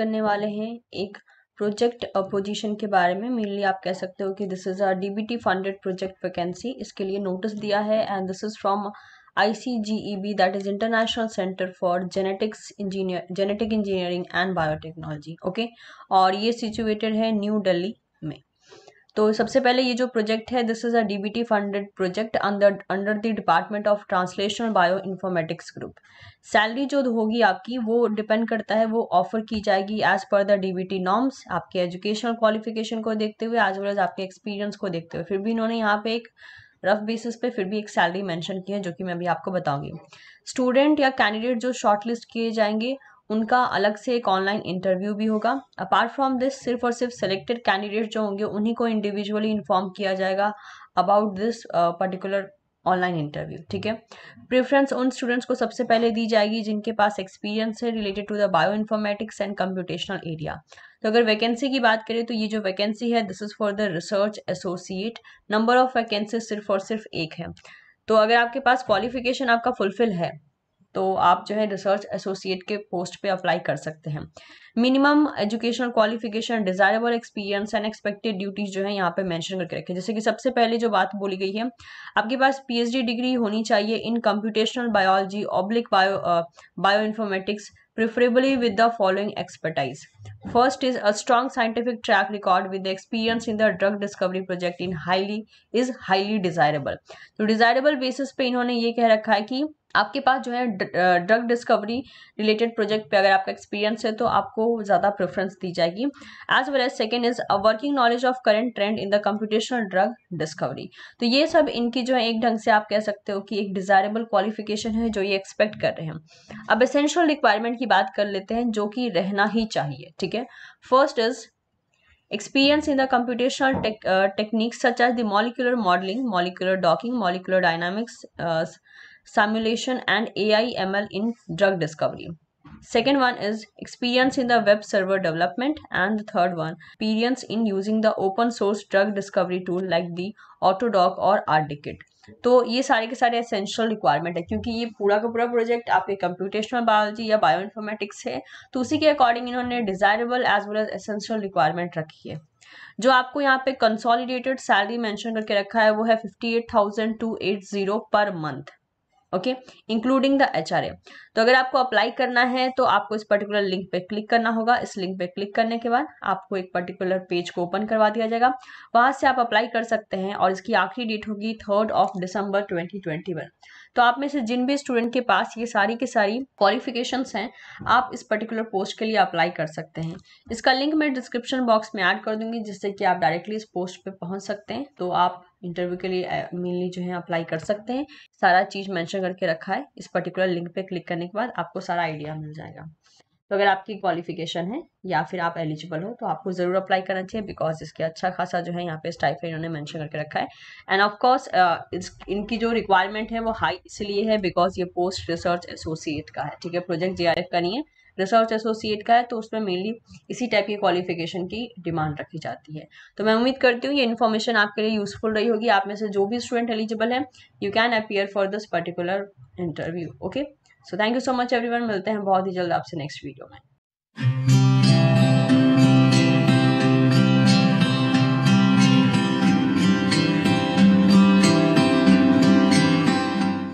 करने वाले हैं एक प्रोजेक्ट अपोजिशन के बारे में मेनली आप कह सकते हो कि this is a DBT funded project vacancy इसके लिए नोटिस दिया है and this is from I C G E B that is international centre for genetics engineer genetic engineering and biotechnology okay और ये सिचुएटेड है न्यू दिल्ली तो सबसे पहले ये जो प्रोजेक्ट है this is a DBT funded project under under the department of translation bioinformatics group salary जो होगी आपकी वो डिपेंड करता है वो ऑफर की जाएगी as per the DBT norms आपके एजुकेशनल क्वालिफिकेशन को देखते हुए एज वेल एज आपके एक्सपीरियंस को देखते हुए फिर भी इन्होंने यहाँ पे एक रफ बेसिस पे फिर भी एक सैलरी मेंशन की है जो कि मैं अभी आपको बताऊंगी स्टूडेंट या कैंडिडेट जो शॉर्टलिस्ट किए जाएंगे उनका अलग से एक ऑनलाइन इंटरव्यू भी होगा अपार्ट फ्रॉम दिस सिर्फ और सिर्फ सेलेक्टेड कैंडिडेट जो होंगे उन्हीं को इंडिविजुअली इन्फॉर्म किया जाएगा about this particular online interview ठीक है प्रेफरेंस उन स्टूडेंट्स को सबसे पहले दी जाएगी जिनके पास एक्सपीरियंस है related to the bioinformatics and computational area तो अगर वैकेंसी की बात करें तो ये जो वैकेंसी है this is for the research associate number of vacancy सिर्फ और सिर्फ एक है तो अगर आपके पास क्वालिफिकेशन आपका फुलफिल है तो आप जो है रिसर्च एसोसिएट के पोस्ट पे अप्लाई कर सकते हैं minimum educational qualification desirable experience and expected duties जो है यहाँ पे मेंशन करके रखें जैसे कि सबसे पहले जो बात बोली गई है आपके पास पीएचडी डिग्री होनी चाहिए in computational biology oblique bio bioinformatics preferably with the following expertise first is a strong scientific track record with experience in the drug discovery project in highly is highly desirable तो desirable basis पे इन्होंने ये कह रखा है कि आपके पास जो है ड्रग डिस्कवरी रिलेटेड प्रोजेक्ट पे अगर आपका एक्सपीरियंस है तो आपको ज़्यादा प्रेफरेंस दी जाएगी as well as second is a working knowledge of current trend in the computational drug discovery तो ये सब इनकी जो है एक ढंग से आप कह सकते हो कि एक डिजायरेबल क्वालिफिकेशन है जो ये एक्सपेक्ट कर रहे हैं अब एसेंशियल रिक्वायरमेंट की बात कर लेते हैं जो कि रहना ही चाहिए ठीक है first is experience in the computational techniques such as the molecular modelling molecular docking molecular dynamics simulation and AI ML in drug discovery. Second one is experience in the web server development and the third one experience in using the open source drug discovery tool like the Autodoc or ArtDict. तो ये सारे के सारे essential requirement है क्योंकि ये पूरा का पूरा प्रोजेक्ट आपके कंप्यूटेशनल बायोलॉजी या बायो इन्फॉर्मेटिक्स है तो उसी के अकॉर्डिंग इन्होंने desirable as well as essential requirement रखी है जो आपको यहाँ पे कंसोलिडेटेड सैलरी मेंशन करके रखा है वो है fifty eight thousand two eight zero per month okay including the H तो अगर आपको अप्लाई करना है तो आपको इस पर्टिकुलर लिंक पे क्लिक करना होगा इस लिंक पे क्लिक करने के बाद आपको एक पर्टिकुलर पेज को ओपन करवा दिया जाएगा वहां से आप अप्लाई कर सकते हैं और इसकी आखिरी डेट होगी थर्ड ऑफ दिसंबर 2021 तो आप में से जिन भी स्टूडेंट के पास ये सारी के सारी क्वालिफिकेशन हैं आप इस पर्टिकुलर पोस्ट के लिए अप्लाई कर सकते हैं इसका लिंक मैं डिस्क्रिप्शन बॉक्स में ऐड कर दूंगी जिससे कि आप डायरेक्टली इस पोस्ट पर पहुँच सकते हैं तो आप इंटरव्यू के लिए मेनली uh, जो है अप्लाई कर सकते हैं सारा चीज़ मेंशन करके रखा है इस पर्टिकुलर लिंक पे क्लिक करने के बाद आपको सारा आइडिया मिल जाएगा तो अगर आपकी क्वालिफिकेशन है या फिर आप एलिजिबल हो तो आपको ज़रूर अप्लाई करना चाहिए बिकॉज इसके अच्छा खासा जो है यहाँ पे स्टाइफ इन्होंने मेंशन करके रखा है एंड ऑफकोर्स uh, इनकी जो रिक्वायरमेंट है वो हाई इसलिए है बिकॉज ये पोस्ट रिसर्च एसोसिएट का है ठीक है प्रोजेक्ट जे का नहीं है रिसर्च एसोसिएट का है तो उसमें मेनली इसी टाइप की क्वालिफिकेशन की डिमांड रखी जाती है तो मैं उम्मीद करती हूँ ये इन्फॉर्मेशन आपके लिए यूजफुल रही होगी आप में से जो भी स्टूडेंट एलिजिबल है you can appear for this particular interview okay so thank you so much everyone मिलते हैं बहुत ही जल्द आपसे नेक्स्ट वीडियो में